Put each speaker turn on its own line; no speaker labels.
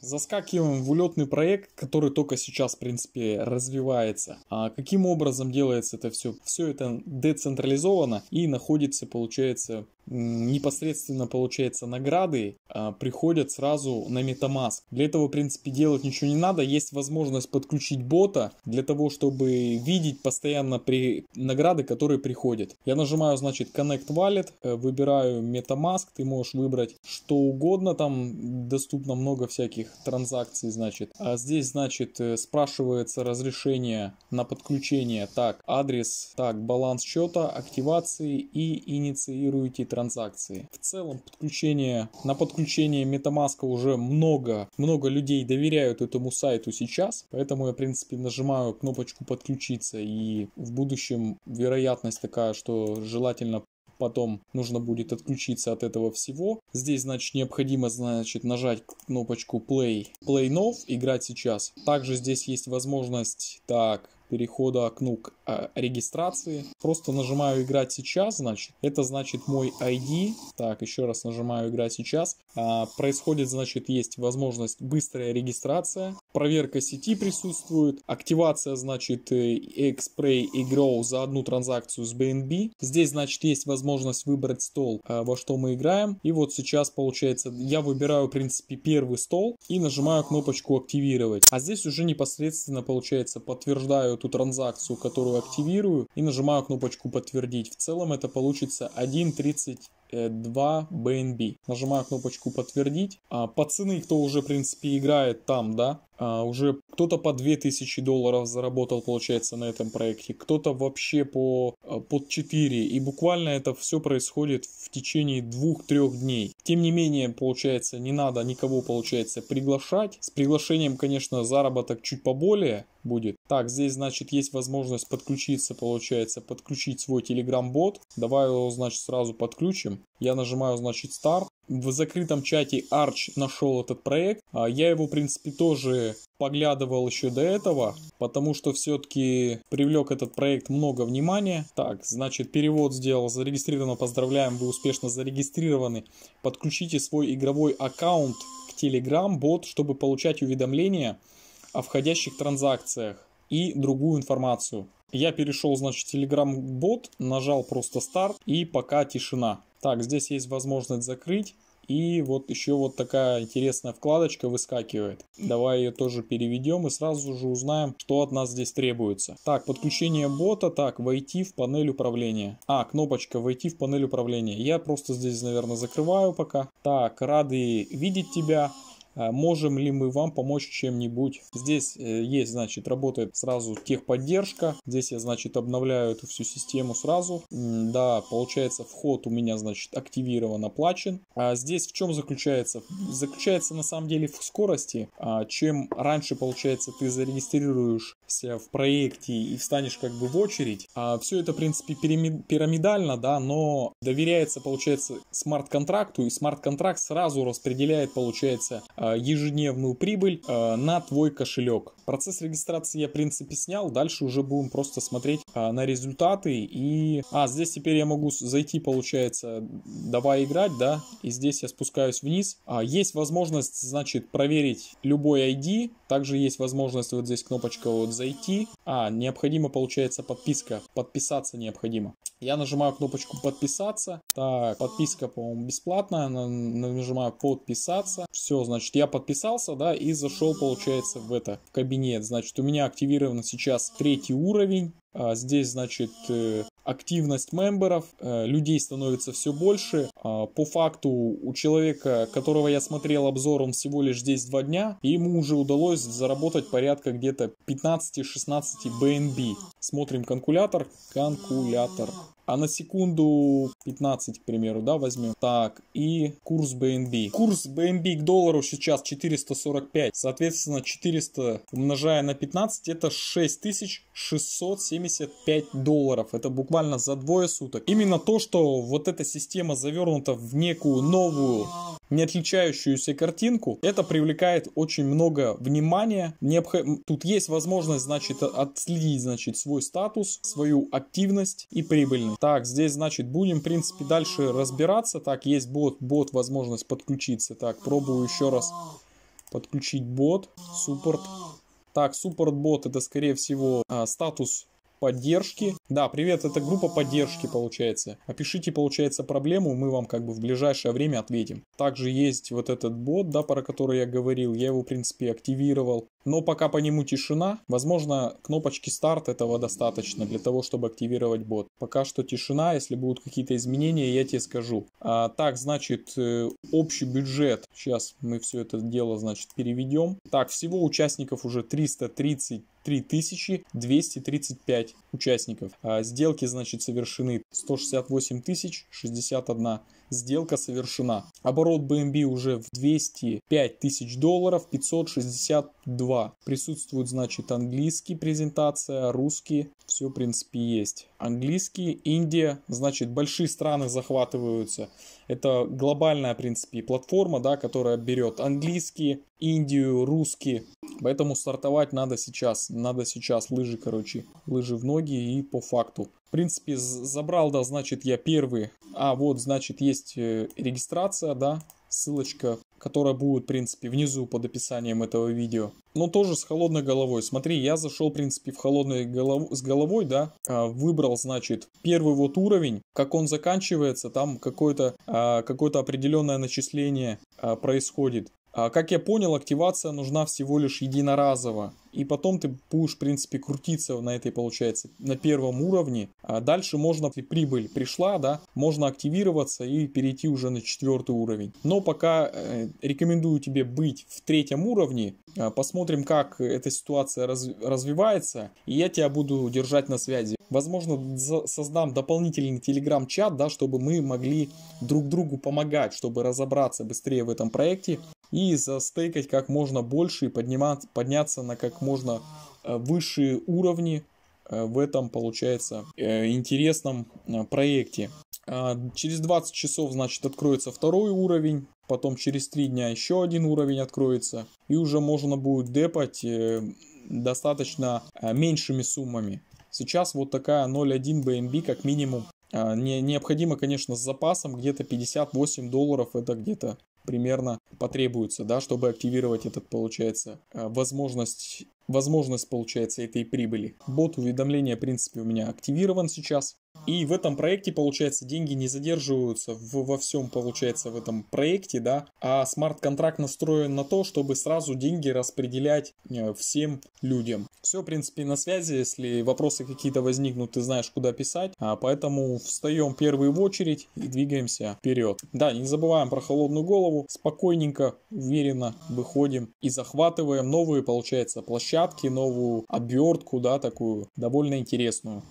Заскакиваем в улетный проект, который только сейчас, в принципе, развивается. А каким образом делается это все? Все это децентрализовано и находится, получается, непосредственно, получается, награды а, приходят сразу на Metamask. Для этого, в принципе, делать ничего не надо. Есть возможность подключить бота для того, чтобы видеть постоянно при... награды, которые приходят. Я нажимаю, значит, Connect Wallet, э, выбираю Metamask, ты можешь выбрать что угодно, там доступно много всяких транзакций, значит. А здесь, значит, э, спрашивается разрешение на подключение, так, адрес, так, баланс счета, активации и инициируйте транзакции. В целом подключение, на подключение MetaMask уже много, много людей доверяют этому сайту сейчас, поэтому я, в принципе, нажимаю кнопочку подключиться и в будущем вероятность такая, что желательно потом нужно будет отключиться от этого всего. Здесь, значит, необходимо, значит, нажать кнопочку Play, Play Now, играть сейчас. Также здесь есть возможность, так, перехода к, к Э, регистрации. Просто нажимаю «Играть сейчас», значит, это значит мой ID. Так, еще раз нажимаю «Играть сейчас». А, происходит, значит, есть возможность быстрая регистрация, проверка сети присутствует, активация, значит, э, Xpray и Grow за одну транзакцию с BNB. Здесь, значит, есть возможность выбрать стол, э, во что мы играем. И вот сейчас, получается, я выбираю, в принципе, первый стол и нажимаю кнопочку «Активировать». А здесь уже непосредственно, получается, подтверждаю ту транзакцию, которую активирую и нажимаю кнопочку подтвердить. В целом это получится 1.30 2 BNB. Нажимаю кнопочку подтвердить. А, пацаны, кто уже в принципе играет там, да, а, уже кто-то по 2000 долларов заработал, получается, на этом проекте, кто-то вообще по а, под 4, и буквально это все происходит в течение 2-3 дней. Тем не менее, получается, не надо никого, получается, приглашать. С приглашением, конечно, заработок чуть поболее будет. Так, здесь, значит, есть возможность подключиться, получается, подключить свой Telegram-бот. Давай его, значит, сразу подключим. Я нажимаю, значит, старт. В закрытом чате Arch нашел этот проект. А, я его, в принципе, тоже поглядывал еще до этого, потому что все-таки привлек этот проект много внимания. Так, значит, перевод сделал, зарегистрировано, поздравляем, вы успешно зарегистрированы. Подключите свой игровой аккаунт к Telegram бот, чтобы получать уведомления о входящих транзакциях и другую информацию. Я перешел, значит, Telegram бот, нажал просто старт и пока тишина. Так, здесь есть возможность закрыть. И вот еще вот такая интересная вкладочка выскакивает. Давай ее тоже переведем и сразу же узнаем, что от нас здесь требуется. Так, подключение бота. Так, войти в панель управления. А, кнопочка войти в панель управления. Я просто здесь, наверное, закрываю пока. Так, рады видеть тебя. А можем ли мы вам помочь чем-нибудь? Здесь э, есть, значит, работает сразу техподдержка. Здесь я, значит, обновляю эту всю систему сразу. Да, получается, вход у меня, значит, активирован, оплачен. А здесь в чем заключается? Заключается, на самом деле, в скорости. А чем раньше, получается, ты зарегистрируешься в проекте и встанешь как бы в очередь. А все это, в принципе, пирамидально, да, но доверяется, получается, смарт-контракту. И смарт-контракт сразу распределяет, получается, а, ежедневную прибыль а, на твой кошелек. Процесс регистрации я, в принципе, снял. Дальше уже будем просто смотреть а, на результаты. И... А, здесь теперь я могу зайти, получается, давай играть, да? И здесь я спускаюсь вниз. Есть возможность, значит, проверить любой ID. Также есть возможность вот здесь кнопочка вот зайти. А, необходимо, получается, подписка. Подписаться необходимо. Я нажимаю кнопочку подписаться. Так, подписка, по-моему, бесплатная. Нажимаю подписаться. Все, значит, я подписался, да, и зашел, получается, в это, в кабинет. Значит, у меня активирован сейчас третий уровень. А здесь, значит, э, активность мемберов, э, людей становится все больше. А, по факту у человека, которого я смотрел обзор, он всего лишь здесь два дня, и ему уже удалось заработать порядка где-то 15-16 BNB. Смотрим калькулятор калькулятор а на секунду 15, к примеру, да, возьмем. Так, и курс BNB. Курс BNB к доллару сейчас 445, соответственно, 400 умножая на 15, это 6675 долларов. Это буквально за двое суток. Именно то, что вот эта система завернута в некую новую не отличающуюся картинку, это привлекает очень много внимания. Необх... Тут есть возможность, значит, отследить, значит, свой статус, свою активность и прибыльность. Так, здесь, значит, будем, в принципе, дальше разбираться. Так, есть бот, бот, возможность подключиться. Так, пробую еще раз подключить бот, суппорт. Так, суппорт бот это, скорее всего, а, статус поддержки. Да, привет, это группа поддержки получается. Опишите, получается, проблему, мы вам как бы в ближайшее время ответим. Также есть вот этот бот, да, про который я говорил, я его, в принципе, активировал. Но пока по нему тишина, возможно, кнопочки старт этого достаточно для того, чтобы активировать бот. Пока что тишина, если будут какие-то изменения, я тебе скажу. А, так, значит, э, общий бюджет. Сейчас мы все это дело, значит, переведем. Так, всего участников уже 330 3235 участников. А сделки, значит, совершены 168 061. Сделка совершена. Оборот BNB уже в 205 тысяч долларов 562. Присутствует, значит, английский презентация, а русский. Все, в принципе, есть. Английский, Индия, значит, большие страны захватываются. Это глобальная, в принципе, платформа, да, которая берет английский, Индию, русский, Поэтому стартовать надо сейчас. Надо сейчас лыжи, короче, лыжи в ноги и по факту. В принципе, забрал, да, значит, я первый. А, вот, значит, есть э, регистрация, да, ссылочка, которая будет, в принципе, внизу под описанием этого видео. Но тоже с холодной головой. Смотри, я зашел, в принципе, в холодной голов... с головой, да, а, выбрал, значит, первый вот уровень, как он заканчивается, там а, какое-то какое определенное начисление а, происходит. А, как я понял, активация нужна всего лишь единоразово. И потом ты будешь, в принципе, крутиться на этой, получается, на первом уровне. А дальше можно, если прибыль пришла, да, можно активироваться и перейти уже на четвертый уровень. Но пока э, рекомендую тебе быть в третьем уровне. Э, посмотрим, как эта ситуация раз, развивается. И я тебя буду держать на связи. Возможно, создам дополнительный телеграм-чат, да, чтобы мы могли друг другу помогать, чтобы разобраться быстрее в этом проекте и застейкать как можно больше и поднимать, подняться на как можно э, высшие уровни э, в этом, получается, э, интересном проекте. А, через 20 часов, значит, откроется второй уровень, потом через 3 дня еще один уровень откроется, и уже можно будет депать достаточно меньшими суммами. Сейчас вот такая 0.1 BNB как минимум. А, не, необходимо, конечно, с запасом где-то 58 долларов, это где-то примерно потребуется, да, чтобы активировать этот, получается, э, возможность возможность, получается, этой прибыли. Бот уведомления, в принципе, у меня активирован сейчас. И в этом проекте, получается, деньги не задерживаются в, во всем, получается, в этом проекте, да, а смарт-контракт настроен на то, чтобы сразу деньги распределять э, всем людям. Все, в принципе, на связи, если вопросы какие-то возникнут, ты знаешь, куда писать, а поэтому встаем первые в очередь и двигаемся вперед. Да, не забываем про холодную голову, спокойненько, уверенно выходим и захватываем новые, получается, площадки, новую обертку, да, такую довольно интересную.